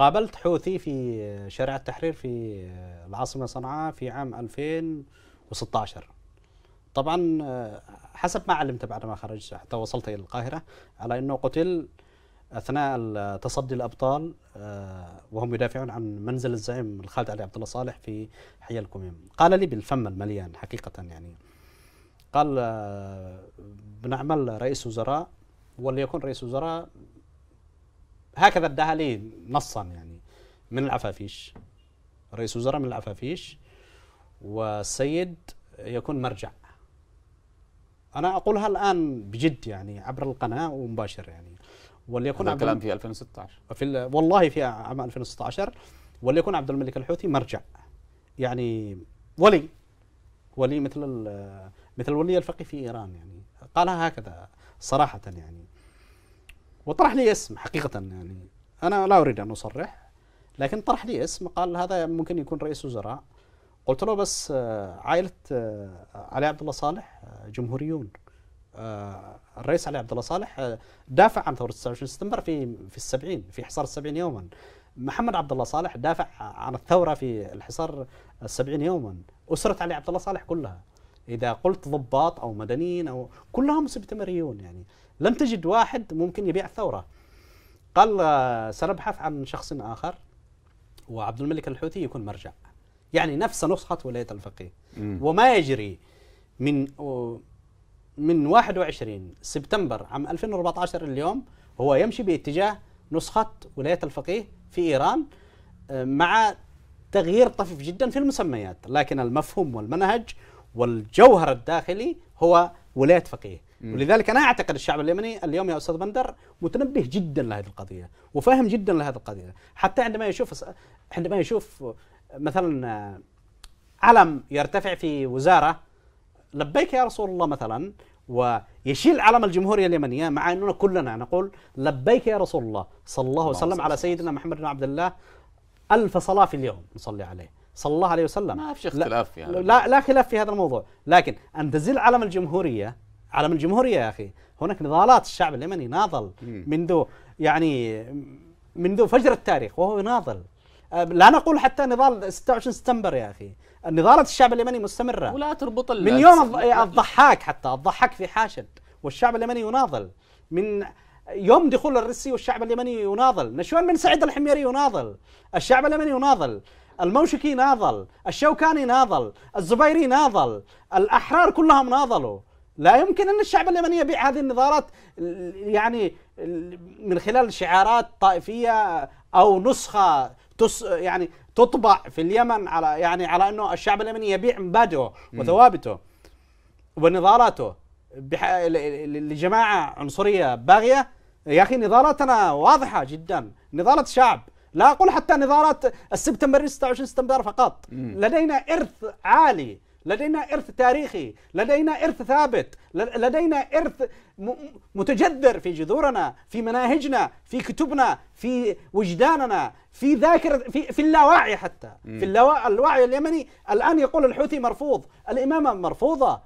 قابلت حوثي في شارع التحرير في العاصمة صنعاء في عام 2016 طبعا آه، حسب ما علمت بعد ما خرجت حتى وصلت إلى القاهرة على أنه قتل أثناء تصدي الأبطال آه، وهم يدافعون عن منزل الزعيم الخالد علي عبد الله صالح في حي الكوميم قال لي بالفم المليان حقيقة يعني قال آه، بنعمل رئيس وزراء وليكن رئيس وزراء هكذا ادعى لي نصا يعني من العفافيش رئيس وزراء من العفافيش والسيد يكون مرجع انا اقولها الان بجد يعني عبر القناه ومباشر يعني وليكن هذا الكلام في 2016 في والله في عام 2016 وليكن عبد الملك الحوثي مرجع يعني ولي ولي مثل مثل ولي الفقيه في ايران يعني قالها هكذا صراحه يعني وطرح لي اسم حقيقة يعني أنا لا أريد أن أصرح لكن طرح لي اسم قال هذا ممكن يكون رئيس وزراء قلت له بس آه، عائلة آه، علي عبد الله صالح آه، جمهوريون الرئيس علي عبد الله صالح دافع عن ثورة 29 سبتمبر في في السبعين في حصار السبعين يوما محمد عبد الله صالح دافع عن الثورة في الحصار السبعين يوما أسرة علي عبد الله صالح كلها اذا قلت ضباط او مدنيين او كلهم سبتمريون يعني لم تجد واحد ممكن يبيع الثوره قال آه، سنبحث عن شخص اخر وعبد الملك الحوثي يكون مرجع يعني نفس نسخه ولايه الفقيه وما يجري من آه، من 21 سبتمبر عام 2014 اليوم هو يمشي باتجاه نسخه ولايه الفقيه في ايران آه، مع تغيير طفيف جدا في المسميات لكن المفهوم والمنهج والجوهر الداخلي هو ولايه فقيه ولذلك انا اعتقد الشعب اليمني اليوم يا استاذ بندر متنبه جدا لهذه القضيه وفاهم جدا لهذه القضيه حتى عندما يشوف عندما يشوف مثلا علم يرتفع في وزاره لبيك يا رسول الله مثلا ويشيل علم الجمهوريه اليمنيه مع اننا كلنا نقول لبيك يا رسول الله صلى الله وسلم على سيدنا محمد بن عبد الله الف صلاه في اليوم نصلي عليه صلى الله عليه وسلم ما في اختلاف يعني لا, لا خلاف في هذا الموضوع لكن أن تزل علم الجمهورية علم الجمهورية يا أخي هناك نضالات الشعب اليمني ناضل منذ يعني منذ فجر التاريخ وهو يناضل لا نقول حتى نضال 26 سبتمبر يا اخي نضالة الشعب اليمني مستمرة ولا تربط من يوم الضحاك حتى الضحاك في حاشد والشعب اليمني يناضل من يوم دخول الرسي والشعب اليمني يناضل نشوان بن سعيد الحميري يناضل الشعب اليمني يناضل الموشكي ناضل الشوكاني ناضل الزبيري ناضل الأحرار كلهم ناضلوا لا يمكن أن الشعب اليمني يبيع هذه النظارات يعني من خلال شعارات طائفية أو نسخة تس يعني تطبع في اليمن على يعني على أنه الشعب اليمني يبيع مبادئه وثوابته ونظاراته لجماعة عنصرية باغية يا أخي نظاراتنا واضحة جدا نظارة شعب لا أقول حتى نظارات السبتمبر 26 سبتمبر فقط لدينا إرث عالي لدينا إرث تاريخي لدينا إرث ثابت لدينا إرث متجذر في جذورنا في مناهجنا في كتبنا في وجداننا في ذاكرة في, في اللاوعي حتى في اللاوعي اليمني الآن يقول الحوثي مرفوض الإمامة مرفوضة